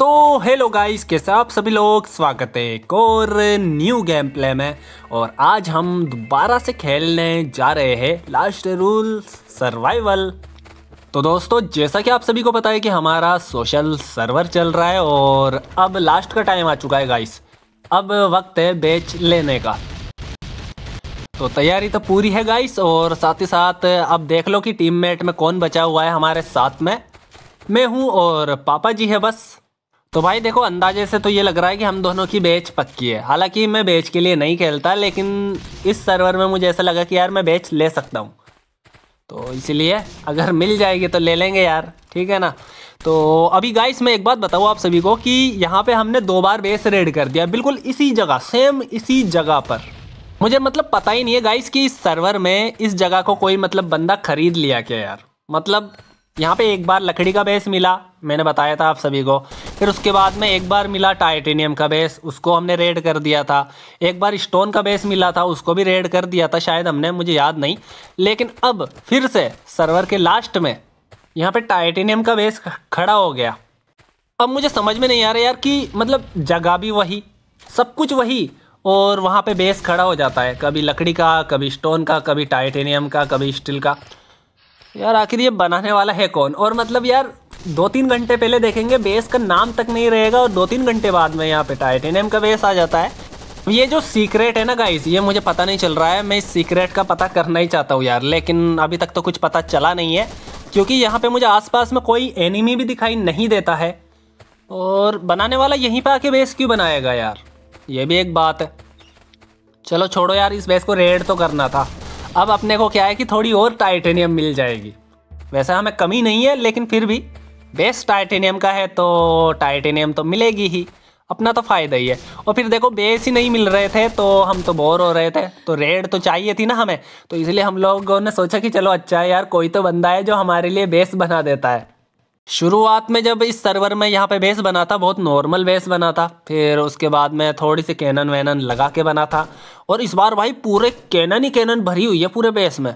तो hello guys कैसे आप सभी लोग स्वागत है एक और न्यू गेम प्ले में और आज हम दोबारा से खेलने जा रहे हैं लास्ट रूल सर्वाइवल तो दोस्तों जैसा कि आप सभी को पता है कि हमारा सोशल सर्वर चल रहा है और अब लास्ट का टाइम आ चुका है गाइस अब वक्त है बेच लेने का तो तैयारी तो पूरी है गाइस और साथ ही साथ अब देख लो कि टीममेट में कौन बचा हुआ है हमारे साथ में मैं हूँ और पापा जी है बस तो भाई देखो अंदाजे से तो ये लग रहा है कि हम दोनों की बैच पक्की है हालांकि मैं बैच के लिए नहीं खेलता लेकिन इस सर्वर में मुझे ऐसा लगा कि यार मैं बैच ले सकता हूँ तो इसीलिए अगर मिल जाएगी तो ले लेंगे यार ठीक है ना तो अभी गाइस मैं एक बात बताऊँ आप सभी को कि यहाँ पे हमने दो बार बेस रेड कर दिया बिल्कुल इसी जगह सेम इसी जगह पर मुझे मतलब पता ही नहीं है गाइस कि इस सर्वर में इस जगह को कोई मतलब बंदा खरीद लिया क्या यार मतलब यहाँ पे एक बार लकड़ी का बेस मिला मैंने बताया था आप सभी को फिर उसके बाद में एक बार मिला टाइटेनियम का बेस उसको हमने रेड कर दिया था एक बार स्टोन का बेस मिला था उसको भी रेड कर दिया था शायद हमने मुझे याद नहीं लेकिन अब फिर से सर्वर के लास्ट में यहाँ पे टाइटेनियम का बेस खड़ा हो गया अब मुझे समझ में नहीं आ रहा यार कि मतलब जगह भी वही सब कुछ वही और वहाँ पर बेस खड़ा हो जाता है कभी लकड़ी का कभी स्टोन का कभी टाइटेनियम का कभी स्टील का यार आखिर ये बनाने वाला है कौन और मतलब यार दो तीन घंटे पहले देखेंगे बेस का नाम तक नहीं रहेगा और दो तीन घंटे बाद में यहाँ पे टाइटेनियम का बेस आ जाता है ये जो सीक्रेट है ना गाइस ये मुझे पता नहीं चल रहा है मैं इस सीक्रेट का पता करना ही चाहता हूँ यार लेकिन अभी तक तो कुछ पता चला नहीं है क्योंकि यहाँ पे मुझे आसपास में कोई एनिमी भी दिखाई नहीं देता है और बनाने वाला यहीं पे आके बेस क्यों बनाएगा यार ये भी एक बात है चलो छोड़ो यार इस बेस को रेड तो करना था अब अपने को क्या है कि थोड़ी और टाइटेनियम मिल जाएगी वैसे हमें कमी नहीं है लेकिन फिर भी बेस्ट टाइटेनियम का है तो टाइटेनियम तो मिलेगी ही अपना तो फ़ायदा ही है और फिर देखो बेस ही नहीं मिल रहे थे तो हम तो बोर हो रहे थे तो रेड तो चाहिए थी ना हमें तो इसलिए हम लोगों ने सोचा कि चलो अच्छा है यार कोई तो बंदा है जो हमारे लिए बेस बना देता है शुरुआत में जब इस सर्वर में यहाँ पे बेस बना था बहुत नॉर्मल बेस बना था फिर उसके बाद में थोड़ी सी कैनन वैनन लगा के बना था और इस बार भाई पूरे कैनन ही कैनन भरी हुई है पूरे बेस में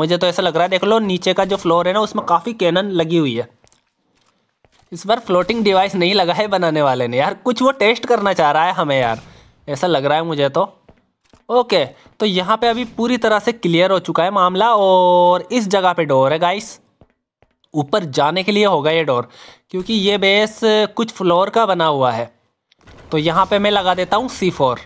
मुझे तो ऐसा लग रहा है देख लो नीचे का जो फ्लोर है ना उसमें काफ़ी कैनन लगी हुई है इस बार फ्लोटिंग डिवाइस नहीं लगा है बनाने वाले ने यार कुछ वो टेस्ट करना चाह रहा है हमें यार ऐसा लग रहा है मुझे तो ओके तो यहाँ पर अभी पूरी तरह से क्लियर हो चुका है मामला और इस जगह पर डोर है गाइस ऊपर जाने के लिए होगा ये डोर क्योंकि ये बेस कुछ फ्लोर का बना हुआ है तो यहाँ पे मैं लगा देता हूँ सी फोर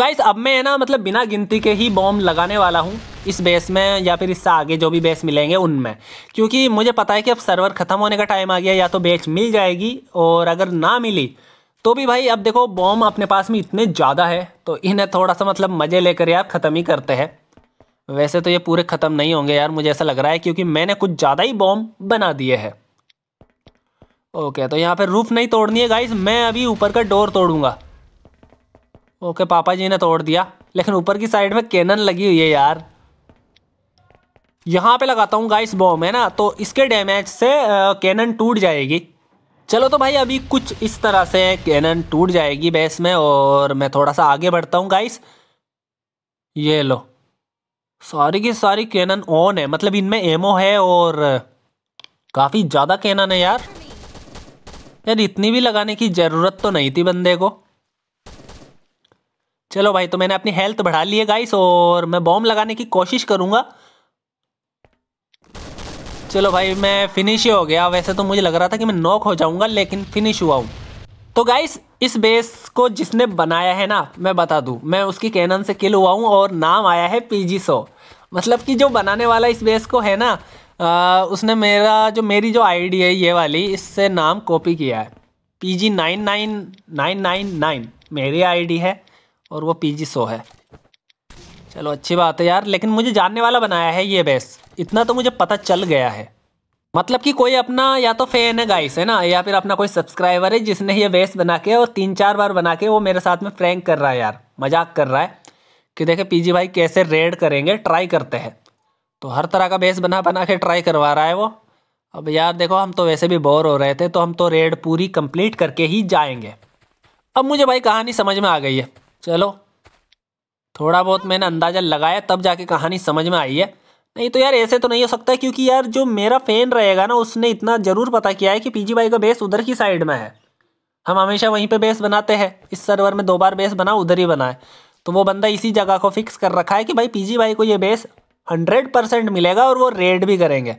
गाइस अब मैं है ना मतलब बिना गिनती के ही बॉम्ब लगाने वाला हूँ इस बेस में या फिर इससे आगे जो भी बेस मिलेंगे उनमें क्योंकि मुझे पता है कि अब सर्वर ख़त्म होने का टाइम आ गया या तो बेच मिल जाएगी और अगर ना मिली तो भी भाई अब देखो बॉम्ब अपने पास में इतने ज़्यादा है तो इन्हें थोड़ा सा मतलब मज़े लेकर यार ख़त्म ही करते हैं वैसे तो ये पूरे ख़त्म नहीं होंगे यार मुझे ऐसा लग रहा है क्योंकि मैंने कुछ ज़्यादा ही बॉम्ब बना दिए है ओके तो यहाँ पर रूफ़ नहीं तोड़नी है गाइज मैं अभी ऊपर का डोर तोड़ूंगा ओके पापा जी ने तोड़ दिया लेकिन ऊपर की साइड में कैनन लगी हुई है यार यहाँ पे लगाता हूँ गाइस बॉम्ब है ना तो इसके डैमेज से कैनन टूट जाएगी चलो तो भाई अभी कुछ इस तरह से कैनन टूट जाएगी बेस में और मैं थोड़ा सा आगे बढ़ता हूँ गाइस ये लो सारी की सारी कैनन ऑन है मतलब इनमें एमओ है और काफ़ी ज़्यादा कैनन है यार यार इतनी भी लगाने की ज़रूरत तो नहीं थी बंदे को चलो भाई तो मैंने अपनी हेल्थ बढ़ा ली है गाइस और मैं बॉम्ब लगाने की कोशिश करूँगा चलो भाई मैं फिनिश ही हो गया वैसे तो मुझे लग रहा था कि मैं नॉक हो जाऊँगा लेकिन फिनिश हुआ हूँ तो गाइस इस बेस को जिसने बनाया है ना मैं बता दूं मैं उसकी कैनन से किल हुआ हूँ और नाम आया है पी जी सो मतलब कि जो बनाने वाला इस बेस को है ना आ, उसने मेरा जो मेरी जो आईडी है ये वाली इससे नाम कॉपी किया है P G nine nine nine nine nine मेरी आईडी है और वो पी जी सो है चलो अच्छी बात है यार लेकिन मुझे जानने वाला बनाया है ये बेस इतना तो मुझे पता चल गया है मतलब कि कोई अपना या तो फैन है गाइस है ना या फिर अपना कोई सब्सक्राइबर है जिसने ये वेस्ट बना के और तीन चार बार बना के वो मेरे साथ में फ्रैंक कर रहा है यार मजाक कर रहा है कि देखे पीजी भाई कैसे रेड करेंगे ट्राई करते हैं तो हर तरह का बेस बना बना के ट्राई करवा रहा है वो अब यार देखो हम तो वैसे भी बोर हो रहे थे तो हम तो रेड पूरी कंप्लीट करके ही जाएंगे अब मुझे भाई कहानी समझ में आ गई है चलो थोड़ा बहुत मैंने अंदाज़ा लगाया तब जाके कहानी समझ में आई है नहीं तो यार ऐसे तो नहीं हो सकता क्योंकि यार जो मेरा फैन रहेगा ना उसने इतना ज़रूर पता किया है कि पीजी भाई का बेस उधर की साइड में है हम हमेशा वहीं पे बेस बनाते हैं इस सर्वर में दो बार बेस बना उधर ही बना है तो वो बंदा इसी जगह को फिक्स कर रखा है कि भाई पीजी भाई को ये बेस हंड्रेड परसेंट मिलेगा और वो रेड भी करेंगे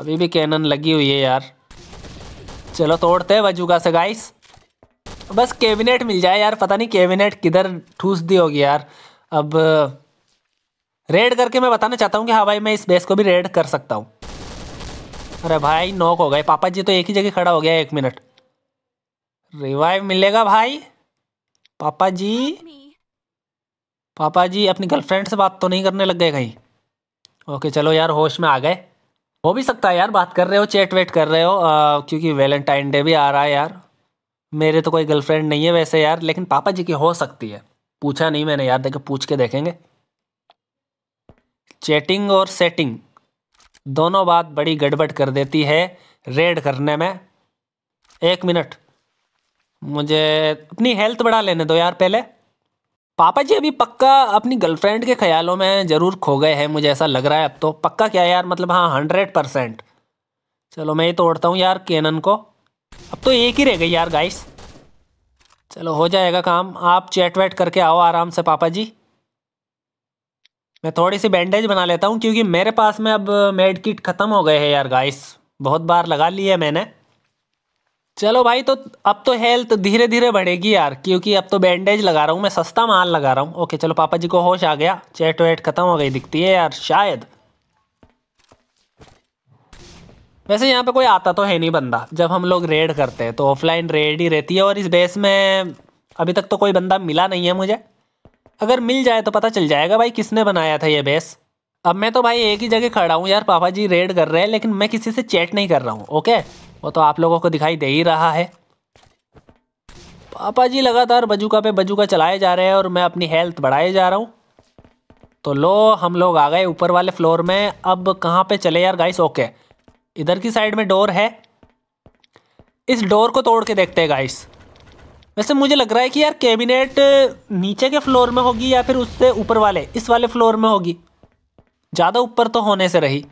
अभी भी कैनन लगी हुई है यार चलो तोड़ते हैं वजूगा से गाइस बस कैबिनेट मिल जाए यार पता नहीं कैबिनेट किधर ठूस दी होगी यार अब रेड करके मैं बताना चाहता हूँ कि हाँ भाई मैं इस बेस को भी रेड कर सकता हूँ अरे भाई नॉक हो गए पापा जी तो एक ही जगह खड़ा हो गया एक मिनट रिवाइव मिलेगा भाई पापा जी पापा जी अपनी गर्लफ्रेंड से बात तो नहीं करने लग गए कहीं ओके चलो यार होश में आ गए हो भी सकता है यार बात कर रहे हो चैट वेट कर रहे हो आ, क्योंकि वैलेंटाइन डे भी आ रहा है यार मेरे तो कोई गर्लफ्रेंड नहीं है वैसे यार लेकिन पापा जी की हो सकती है पूछा नहीं मैंने यार देखे पूछ के देखेंगे चैटिंग और सेटिंग दोनों बात बड़ी गड़बड़ कर देती है रेड करने में एक मिनट मुझे अपनी हेल्थ बढ़ा लेने दो यार पहले पापा जी अभी पक्का अपनी गर्लफ्रेंड के ख्यालों में ज़रूर खो गए हैं मुझे ऐसा लग रहा है अब तो पक्का क्या यार मतलब हाँ हंड्रेड परसेंट चलो मैं ही तोड़ता हूँ यार केनन को अब तो एक ही रह गई यार गाइस चलो हो जाएगा काम आप चैट वैट करके आओ आराम से पापा जी मैं थोड़ी सी बैंडेज बना लेता हूँ क्योंकि मेरे पास में अब मेड किट ख़त्म हो गए हैं यार गाइस बहुत बार लगा ली है मैंने चलो भाई तो अब तो हेल्थ धीरे धीरे बढ़ेगी यार क्योंकि अब तो बैंडेज लगा रहा हूँ मैं सस्ता माल लगा रहा हूँ ओके चलो पापा जी को होश आ गया चैट वेट ख़त्म हो गई दिखती है यार शायद वैसे यहाँ पे कोई आता तो है नहीं बंदा जब हम लोग रेड करते हैं तो ऑफलाइन रेड ही रहती है और इस बेस में अभी तक तो कोई बंदा मिला नहीं है मुझे अगर मिल जाए तो पता चल जाएगा भाई किसने बनाया था ये बेस अब मैं तो भाई एक ही जगह खड़ा हूँ यार पापा जी रेड कर रहे हैं लेकिन मैं किसी से चैट नहीं कर रहा हूँ ओके वो तो आप लोगों को दिखाई दे ही रहा है पापा जी लगातार बजूका पे बजूका चलाए जा रहे हैं और मैं अपनी हेल्थ बढ़ाए जा रहा हूँ तो लो हम लोग आ गए ऊपर वाले फ्लोर में अब कहाँ पे चले यार गाइस ओके इधर की साइड में डोर है इस डोर को तोड़ के देखते हैं गाइस वैसे मुझे लग रहा है कि यार कैबिनेट नीचे के फ्लोर में होगी या फिर उससे ऊपर वाले इस वाले फ्लोर में होगी ज़्यादा ऊपर तो होने से रही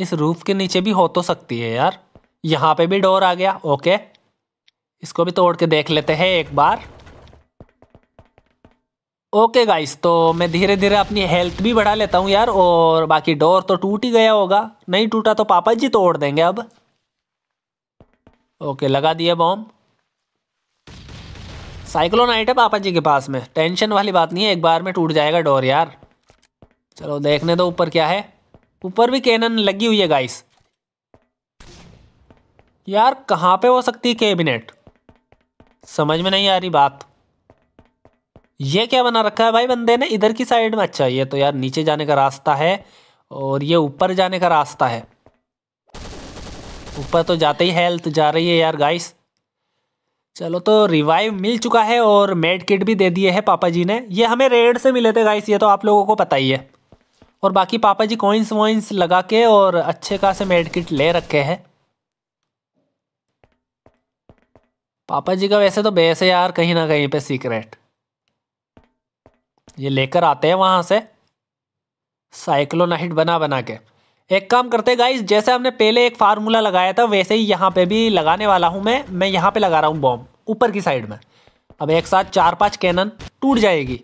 इस रूफ के नीचे भी हो तो सकती है यार यहाँ पे भी डोर आ गया ओके इसको भी तोड़ के देख लेते हैं एक बार ओके गाइस तो मैं धीरे धीरे अपनी हेल्थ भी बढ़ा लेता हूँ यार और बाकी डोर तो टूट ही गया होगा नहीं टूटा तो पापा जी तोड़ देंगे अब ओके लगा दिया बॉम्ब साइक्लोन आइट है पापा जी के पास में टेंशन वाली बात नहीं है एक बार में टूट जाएगा डोर यार चलो देखने दो ऊपर क्या है ऊपर भी कैनन लगी हुई है गाइस यार कहाँ पे हो सकती है कैबिनेट समझ में नहीं आ रही बात ये क्या बना रखा है भाई बंदे ने इधर की साइड में अच्छा ये तो यार नीचे जाने का रास्ता है और ये ऊपर जाने का रास्ता है ऊपर तो जाते ही हेल्थ जा रही है यार गाइस चलो तो रिवाइव मिल चुका है और मेड किट भी दे दिए है पापा जी ने ये हमें रेड से मिले थे गाइस ये तो आप लोगों को पता ही है और बाकी पापा जी कॉइन्स वॉइंस लगा के और अच्छे खासे मेड किट ले रखे हैं पापा जी का वैसे तो बेस है यार कहीं ना कहीं पे सीक्रेट ये लेकर आते हैं वहाँ से साइक्लोनाइट बना बना के एक काम करते हैं गाइस जैसे हमने पहले एक फार्मूला लगाया था वैसे ही यहाँ पे भी लगाने वाला हूँ मैं मैं यहाँ पे लगा रहा हूँ बॉम्ब ऊपर की साइड में अब एक साथ चार पांच कैनन टूट जाएगी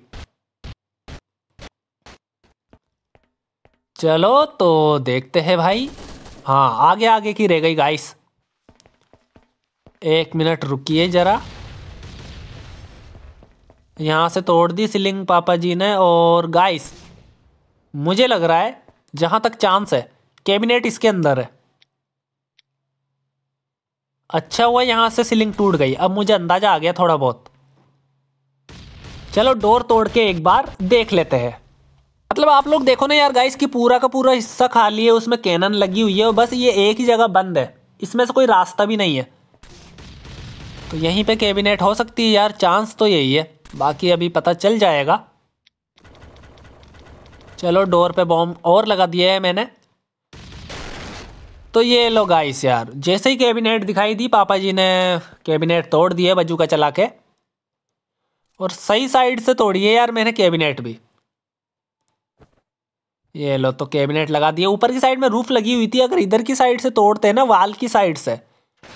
चलो तो देखते हैं भाई हाँ आगे आगे की रह गई गाइस एक मिनट रुकिए ज़रा यहाँ से तोड़ दी सिलिंग पापा जी ने और गाइस मुझे लग रहा है जहाँ तक चांस है कैबिनेट इसके अंदर है अच्छा हुआ यहाँ से सीलिंग टूट गई अब मुझे अंदाज़ा आ गया थोड़ा बहुत चलो डोर तोड़ के एक बार देख लेते हैं मतलब आप लोग देखो ना यार गाइस कि पूरा का पूरा हिस्सा खाली है उसमें कैनन लगी हुई है और बस ये एक ही जगह बंद है इसमें से कोई रास्ता भी नहीं है तो यहीं पे कैबिनेट हो सकती है यार चांस तो यही है बाकी अभी पता चल जाएगा चलो डोर पे बॉम्ब और लगा दिया है मैंने तो ये लो गाइस यार जैसे ही कैबिनेट दिखाई दी पापा जी ने कैबिनेट तोड़ दिया बजू का चला के और सही साइड से तोड़ी है यार मैंने कैबिनेट भी ये लो तो कैबिनेट लगा दिया ऊपर की साइड में रूफ लगी हुई थी अगर इधर की साइड से तोड़ते हैं ना वाल की साइड से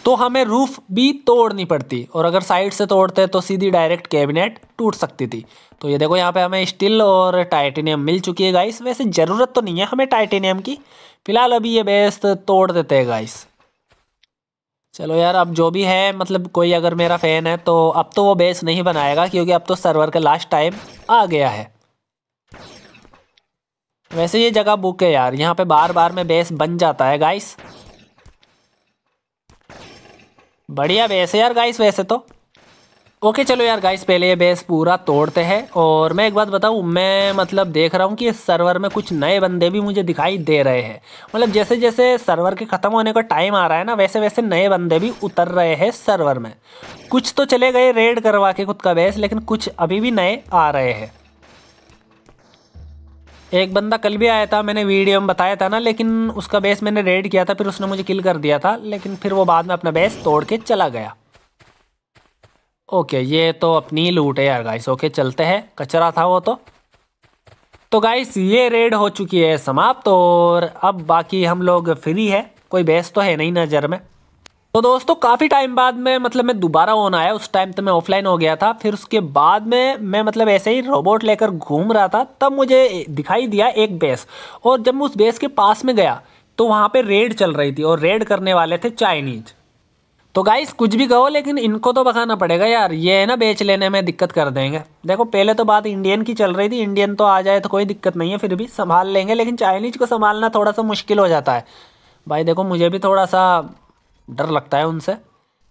तो हमें रूफ़ भी तोड़नी पड़ती और अगर साइड से तोड़ते तो सीधी डायरेक्ट कैबिनेट टूट सकती थी तो ये देखो यहाँ पे हमें स्टील और टाइटेनियम मिल चुकी है गाइस वैसे ज़रूरत तो नहीं है हमें टाइटेनियम की फ़िलहाल अभी ये बेस्ट तोड़ देते हैं गाइस चलो यार अब जो भी है मतलब कोई अगर मेरा फ़ैन है तो अब तो वो बेस नहीं बनाएगा क्योंकि अब तो सर्वर का लास्ट टाइम आ गया है वैसे ये जगह बुक है यार यहाँ पे बार बार में बेस बन जाता है गाइस बढ़िया बेस है यार गाइस वैसे तो ओके चलो यार गाइस पहले ये बेस पूरा तोड़ते हैं और मैं एक बात बताऊँ मैं मतलब देख रहा हूँ कि इस सर्वर में कुछ नए बंदे भी मुझे दिखाई दे रहे हैं मतलब जैसे जैसे सर्वर के ख़त्म होने का टाइम आ रहा है ना वैसे वैसे नए बंदे भी उतर रहे हैं सर्वर में कुछ तो चले गए रेड करवा के खुद का बेस लेकिन कुछ अभी भी नए आ रहे हैं एक बंदा कल भी आया था मैंने वीडियो में बताया था ना लेकिन उसका बेस मैंने रेड किया था फिर उसने मुझे किल कर दिया था लेकिन फिर वो बाद में अपना बेस तोड़ के चला गया ओके ये तो अपनी लूट है यार गाइस ओके चलते हैं कचरा था वो तो तो गाइस ये रेड हो चुकी है समाप्त और अब बाकी हम लोग फ्री है कोई बेस तो है नहीं नज़र में तो दोस्तों काफ़ी टाइम बाद में मतलब मैं दोबारा ऑन आया उस टाइम तो मैं ऑफलाइन हो गया था फिर उसके बाद में मैं मतलब ऐसे ही रोबोट लेकर घूम रहा था तब मुझे दिखाई दिया एक बेस और जब मैं उस बेस के पास में गया तो वहाँ पे रेड चल रही थी और रेड करने वाले थे चाइनीज तो गाइस कुछ भी कहो लेकिन इनको तो बखाना पड़ेगा यार ये है ना बेच लेने में दिक्कत कर देंगे देखो पहले तो बात इंडियन की चल रही थी इंडियन तो आ जाए तो कोई दिक्कत नहीं है फिर भी संभाल लेंगे लेकिन चाइनीज को संभालना थोड़ा सा मुश्किल हो जाता है भाई देखो मुझे भी थोड़ा सा डर लगता है उनसे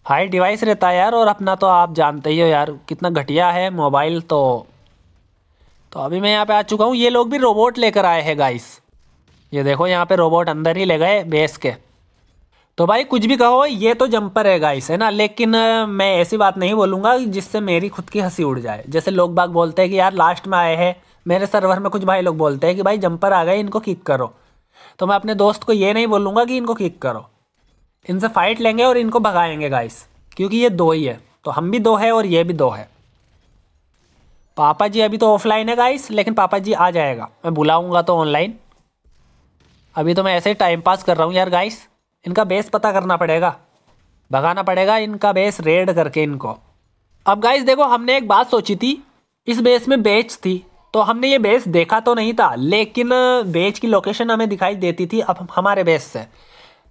हाई डिवाइस रहता है यार और अपना तो आप जानते ही हो यार कितना घटिया है मोबाइल तो तो अभी मैं यहाँ पे आ चुका हूँ ये लोग भी रोबोट लेकर आए हैं गाइस ये देखो यहाँ पे रोबोट अंदर ही ले गए बेस के तो भाई कुछ भी कहो ये तो जंपर है गाइस है ना लेकिन मैं ऐसी बात नहीं बोलूँगा जिससे मेरी खुद की हंसी उड़ जाए जैसे लोग बाग बोलते हैं कि यार लास्ट में आए हैं मेरे सर्वर में कुछ भाई लोग बोलते हैं कि भाई जंपर आ गए इनको किक करो तो मैं अपने दोस्त को ये नहीं बोलूँगा कि इनको किक करो इनसे फाइट लेंगे और इनको भगाएंगे गाइस क्योंकि ये दो ही है तो हम भी दो है और ये भी दो है पापा जी अभी तो ऑफलाइन है गाइस लेकिन पापा जी आ जाएगा मैं बुलाऊंगा तो ऑनलाइन अभी तो मैं ऐसे ही टाइम पास कर रहा हूँ यार गाइस इनका बेस पता करना पड़ेगा भगाना पड़ेगा इनका बेस रेड करके इनको अब गाइस देखो हमने एक बात सोची थी इस बेस में बेच थी तो हमने ये बेस देखा तो नहीं था लेकिन uh, बेच की लोकेशन हमें दिखाई देती थी अब हमारे बेस से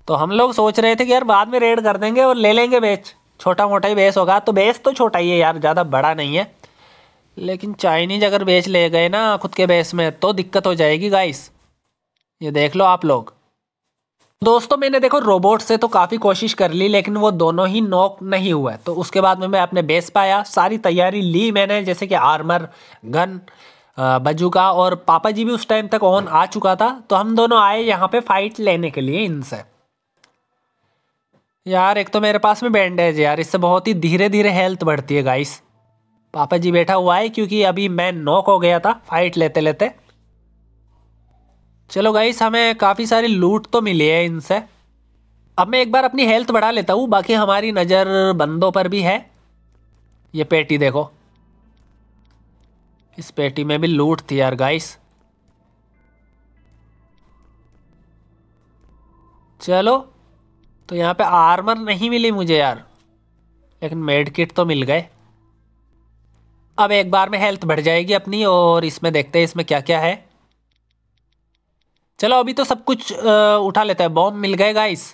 तो हम लोग सोच रहे थे कि यार बाद में रेड कर देंगे और ले लेंगे बेच छोटा मोटा ही बेस होगा तो बेस तो छोटा ही है यार ज़्यादा बड़ा नहीं है लेकिन चाइनीज अगर बेच ले गए ना खुद के बेस में तो दिक्कत हो जाएगी गाइस ये देख लो आप लोग दोस्तों मैंने देखो रोबोट से तो काफ़ी कोशिश कर ली लेकिन वो दोनों ही नॉक नहीं हुआ तो उसके बाद में मैं अपने बेस पाया सारी तैयारी ली मैंने जैसे कि आर्मर गन बजूका और पापा जी भी उस टाइम तक ऑन आ चुका था तो हम दोनों आए यहाँ पे फाइट लेने के लिए इनसे यार एक तो मेरे पास में बैंडेज है यार इससे बहुत ही धीरे धीरे हेल्थ बढ़ती है गाइस पापा जी बैठा हुआ है क्योंकि अभी मैं नॉक हो गया था फाइट लेते लेते चलो गाइस हमें काफ़ी सारी लूट तो मिली है इनसे अब मैं एक बार अपनी हेल्थ बढ़ा लेता हूँ बाकी हमारी नज़र बंदों पर भी है ये पेटी देखो इस पेटी में भी लूट थी यार गाइस चलो तो यहाँ पे आर्मर नहीं मिली मुझे यार लेकिन मेड किट तो मिल गए अब एक बार में हेल्थ बढ़ जाएगी अपनी और इसमें देखते हैं इसमें क्या क्या है चलो अभी तो सब कुछ उठा लेता है बॉम्ब मिल गए गाइस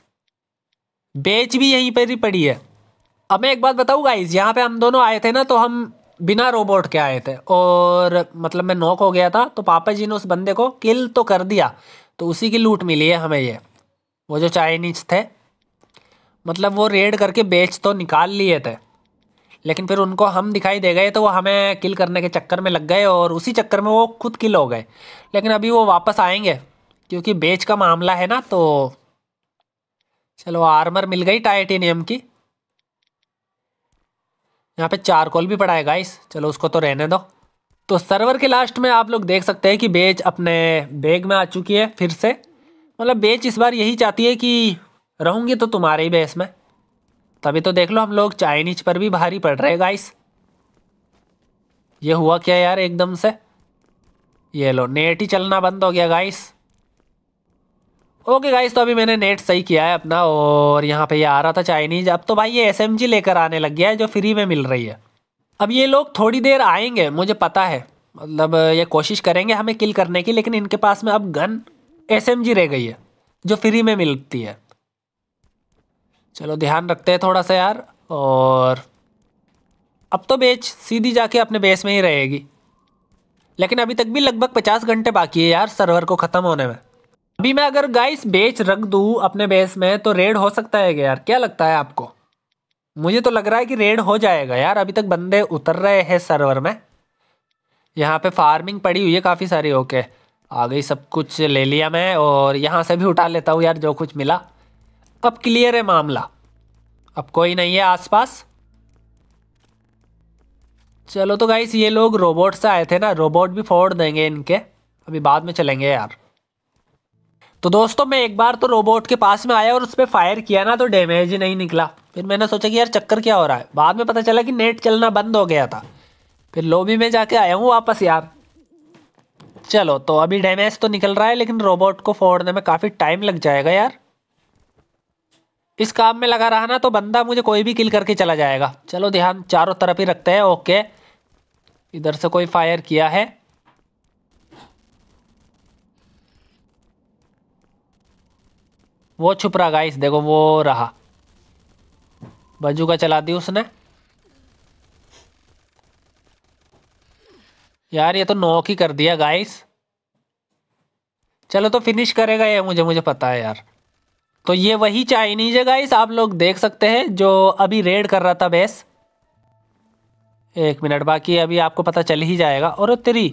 बेच भी यहीं पर ही पड़ी है अब मैं एक बात बताऊँ गाइस यहाँ पे हम दोनों आए थे ना तो हम बिना रोबोट के आए थे और मतलब मैं नॉक हो गया था तो पापा जी ने उस बंदे को किल तो कर दिया तो उसी की लूट मिली है हमें ये वो जो चाइनीज थे मतलब वो रेड करके बेच तो निकाल लिए थे लेकिन फिर उनको हम दिखाई दे गए तो वो हमें किल करने के चक्कर में लग गए और उसी चक्कर में वो खुद किल हो गए लेकिन अभी वो वापस आएंगे क्योंकि बेच का मामला है ना तो चलो आर्मर मिल गई टाइटेनियम की यहाँ पे चारकोल भी पड़ा है गाइस चलो उसको तो रहने दो तो सर्वर के लास्ट में आप लोग देख सकते हैं कि बेच अपने बैग में आ चुकी है फिर से मतलब बेच इस बार यही चाहती है कि रहूँगी तो तुम्हारे ही बेस में तभी तो देख लो हम लोग चाइनीज पर भी भारी पड़ रहे गाइस ये हुआ क्या यार एकदम से ये लो नेट ही चलना बंद हो गया गाइस ओके गाइस तो अभी मैंने नेट सही किया है अपना और यहाँ पे ये आ रहा था चाइनीज अब तो भाई ये एस लेकर आने लग गया है जो फ्री में मिल रही है अब ये लोग थोड़ी देर आएंगे मुझे पता है मतलब ये कोशिश करेंगे हमें किल करने की लेकिन इनके पास में अब गन एस रह गई है जो फ्री में मिलती है चलो ध्यान रखते हैं थोड़ा सा यार और अब तो बेच सीधी जाके अपने बेस में ही रहेगी लेकिन अभी तक भी लगभग पचास घंटे बाकी है यार सर्वर को ख़त्म होने में अभी मैं अगर गाइस बेच रख दूँ अपने बेस में तो रेड हो सकता है क्या यार क्या लगता है आपको मुझे तो लग रहा है कि रेड हो जाएगा यार अभी तक बंदे उतर रहे हैं सर्वर में यहाँ पे फार्मिंग पड़ी हुई है काफ़ी सारी ओके आ गई सब कुछ ले लिया मैं और यहाँ से भी उठा लेता हूँ यार जो कुछ मिला अब क्लियर है मामला अब कोई नहीं है आसपास चलो तो गाइस ये लोग रोबोट से आए थे ना रोबोट भी फोड़ देंगे इनके अभी बाद में चलेंगे यार तो दोस्तों मैं एक बार तो रोबोट के पास में आया और उस पर फायर किया ना तो डैमेज ही नहीं निकला फिर मैंने सोचा कि यार चक्कर क्या हो रहा है बाद में पता चला कि नेट चलना बंद हो गया था फिर लोबी में जाके आया हूँ वापस यार चलो तो अभी डैमेज तो निकल रहा है लेकिन रोबोट को फोड़ने में काफ़ी टाइम लग जाएगा यार इस काम में लगा रहा ना तो बंदा मुझे कोई भी किल करके चला जाएगा चलो ध्यान चारों तरफ ही रखते हैं ओके इधर से कोई फायर किया है वो छुप रहा गाइस देखो वो रहा का चला दी उसने यार ये तो नॉक ही कर दिया गाइस चलो तो फिनिश करेगा ये मुझे मुझे पता है यार तो ये वही चाइनीज है गाइस आप लोग देख सकते हैं जो अभी रेड कर रहा था बेस एक मिनट बाकी अभी आपको पता चल ही जाएगा और तेरी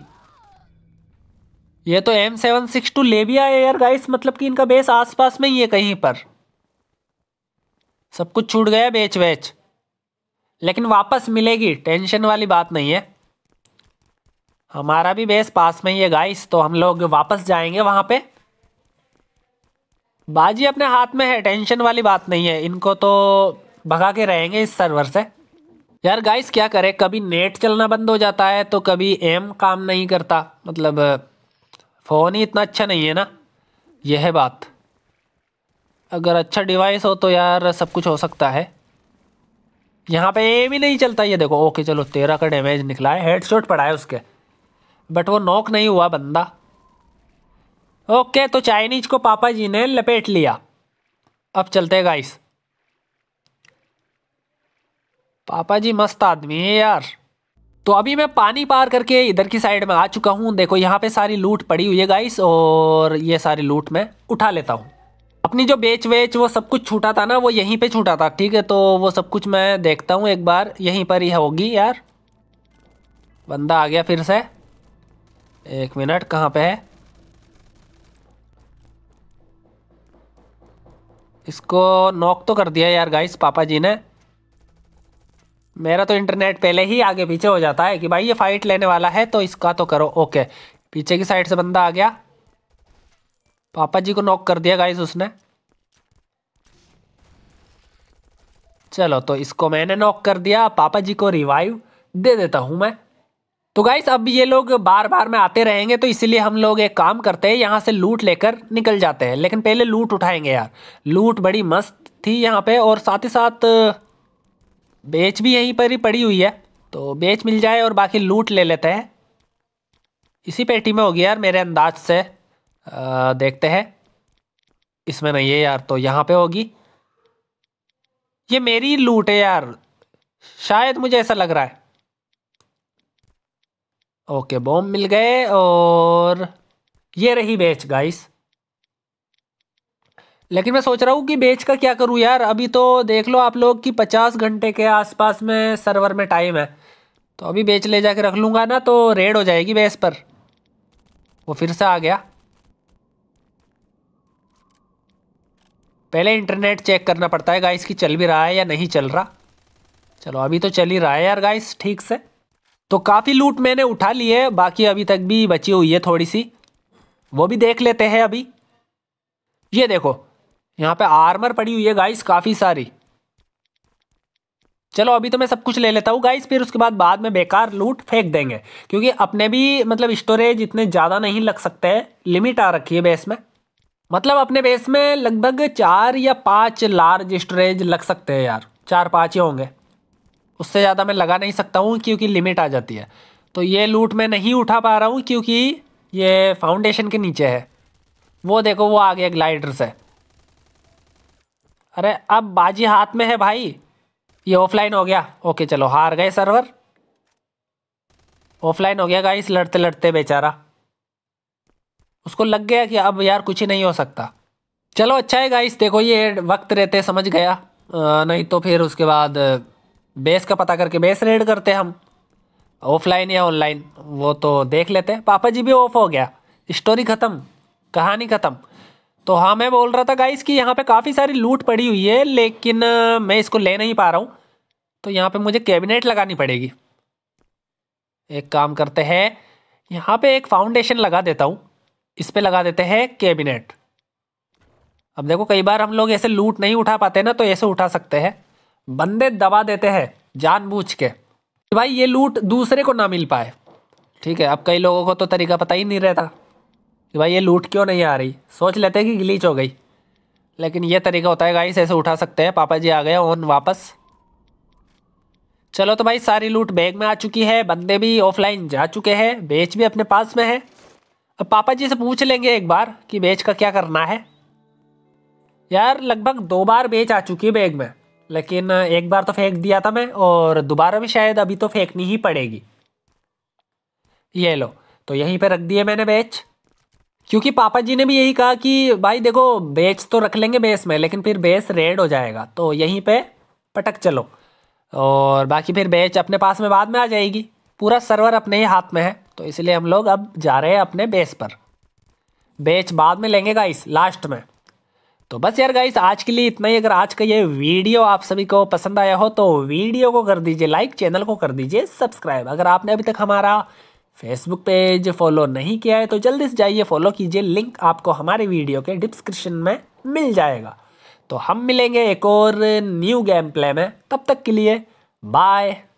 ये तो एम सेवन सिक्स टू लेबिया है यार गाइस मतलब कि इनका बेस आसपास में ही है कहीं पर सब कुछ छूट गया बेच बेच लेकिन वापस मिलेगी टेंशन वाली बात नहीं है हमारा भी बेस पास में ही है गाइस तो हम लोग वापस जाएंगे वहाँ पे बाजी अपने हाथ में है टेंशन वाली बात नहीं है इनको तो भगा के रहेंगे इस सर्वर से यार गाइस क्या करें कभी नेट चलना बंद हो जाता है तो कभी एम काम नहीं करता मतलब फ़ोन ही इतना अच्छा नहीं है ना यह है बात अगर अच्छा डिवाइस हो तो यार सब कुछ हो सकता है यहाँ पे एम ही नहीं चलता ये देखो ओके चलो तेरह का डैमेज निकला है हेड पड़ा है उसके बट वो नॉक नहीं हुआ बंदा ओके तो चाइनीज को पापा जी ने लपेट लिया अब चलते गाइस पापा जी मस्त आदमी है यार तो अभी मैं पानी पार करके इधर की साइड में आ चुका हूँ देखो यहाँ पे सारी लूट पड़ी हुई है गाइस और ये सारी लूट मैं उठा लेता हूँ अपनी जो बेच वेच वो सब कुछ छूटा था ना वो यहीं पे छूटा था ठीक है तो वो सब कुछ मैं देखता हूँ एक बार यहीं पर ही होगी यार बंदा आ गया फिर से एक मिनट कहाँ पे है इसको नॉक तो कर दिया यार गाइस पापा जी ने मेरा तो इंटरनेट पहले ही आगे पीछे हो जाता है कि भाई ये फाइट लेने वाला है तो इसका तो करो ओके पीछे की साइड से बंदा आ गया पापा जी को नॉक कर दिया गाइस उसने चलो तो इसको मैंने नॉक कर दिया पापा जी को रिवाइव दे देता हूँ मैं तो गाइस अब ये लोग बार बार में आते रहेंगे तो इसीलिए हम लोग एक काम करते हैं यहाँ से लूट लेकर निकल जाते हैं लेकिन पहले लूट उठाएंगे यार लूट बड़ी मस्त थी यहाँ पे और साथ ही साथ बेच भी यहीं पर ही पड़ी हुई है तो बेच मिल जाए और बाकी लूट ले लेते हैं इसी पेटी में होगी यार मेरे अंदाज से आ, देखते हैं इसमें नहीं है यार तो यहाँ पे होगी ये मेरी लूट है यार शायद मुझे ऐसा लग रहा है ओके बॉम्ब मिल गए और ये रही बेच गाइस लेकिन मैं सोच रहा हूँ कि बेच का क्या करूँ यार अभी तो देख लो आप लोग कि पचास घंटे के आसपास में सर्वर में टाइम है तो अभी बेच ले जाके रख लूँगा ना तो रेड हो जाएगी बेस पर वो फिर से आ गया पहले इंटरनेट चेक करना पड़ता है गाइस कि चल भी रहा है या नहीं चल रहा चलो अभी तो चल ही रहा है यार गाइस ठीक से तो काफ़ी लूट मैंने उठा ली है बाकी अभी तक भी बची हुई है थोड़ी सी वो भी देख लेते हैं अभी ये देखो यहाँ पे आर्मर पड़ी हुई है गाइस काफ़ी सारी चलो अभी तो मैं सब कुछ ले लेता हूँ गाइस फिर उसके बाद बाद में बेकार लूट फेंक देंगे क्योंकि अपने भी मतलब स्टोरेज इतने ज़्यादा नहीं लग सकते हैं लिमिट आ रखी है बेस में मतलब अपने बेस में लगभग चार या पाँच लार्ज स्टोरेज लग सकते हैं यार चार पाँच ही होंगे उससे ज़्यादा मैं लगा नहीं सकता हूँ क्योंकि लिमिट आ जाती है तो ये लूट मैं नहीं उठा पा रहा हूँ क्योंकि ये फाउंडेशन के नीचे है वो देखो वो आ गया ग्लाइडर से अरे अब बाजी हाथ में है भाई ये ऑफलाइन हो गया ओके चलो हार गए सर्वर ऑफलाइन हो गया गाइस लड़ते लड़ते बेचारा उसको लग गया कि अब यार कुछ ही नहीं हो सकता चलो अच्छा है गाइस देखो ये वक्त रहते समझ गया आ, नहीं तो फिर उसके बाद बेस का पता करके बेस रेड करते हम ऑफलाइन या ऑनलाइन वो तो देख लेते पापा जी भी ऑफ हो गया स्टोरी ख़त्म कहानी ख़त्म तो हाँ मैं बोल रहा था गाइस कि यहाँ पे काफ़ी सारी लूट पड़ी हुई है लेकिन मैं इसको ले नहीं पा रहा हूँ तो यहाँ पे मुझे कैबिनेट लगानी पड़ेगी एक काम करते हैं यहाँ पे एक फाउंडेशन लगा देता हूँ इस पर लगा देते हैं कैबिनेट अब देखो कई बार हम लोग ऐसे लूट नहीं उठा पाते ना तो ऐसे उठा सकते हैं बंदे दबा देते हैं जानबूझ के भाई ये लूट दूसरे को ना मिल पाए ठीक है अब कई लोगों को तो तरीका पता ही नहीं रहता कि भाई ये लूट क्यों नहीं आ रही सोच लेते कि गिलीच हो गई लेकिन ये तरीका होता है गाइस ऐसे उठा सकते हैं पापा जी आ गए ऑन वापस चलो तो भाई सारी लूट बैग में आ चुकी है बंदे भी ऑफलाइन जा चुके हैं बेच भी अपने पास में है अब पापा जी से पूछ लेंगे एक बार कि बेच का क्या करना है यार लगभग दो बार बेच आ चुकी है बैग में लेकिन एक बार तो फेंक दिया था मैं और दोबारा भी शायद अभी तो फेंकनी ही पड़ेगी ये लो तो यहीं पे रख दिए मैंने बेच क्योंकि पापा जी ने भी यही कहा कि भाई देखो बेच तो रख लेंगे बेस में लेकिन फिर बेस रेड हो जाएगा तो यहीं पे पटक चलो और बाकी फिर बेच अपने पास में बाद में आ जाएगी पूरा सर्वर अपने ही हाथ में है तो इसलिए हम लोग अब जा रहे हैं अपने बेस पर बेच बाद में लेंगे गाइस लास्ट में तो बस यार गाइस आज के लिए इतना ही अगर आज का ये वीडियो आप सभी को पसंद आया हो तो वीडियो को कर दीजिए लाइक चैनल को कर दीजिए सब्सक्राइब अगर आपने अभी तक हमारा फेसबुक पेज फॉलो नहीं किया है तो जल्दी से जाइए फॉलो कीजिए लिंक आपको हमारे वीडियो के डिस्क्रिप्शन में मिल जाएगा तो हम मिलेंगे एक और न्यू गेम प्ले में तब तक के लिए बाय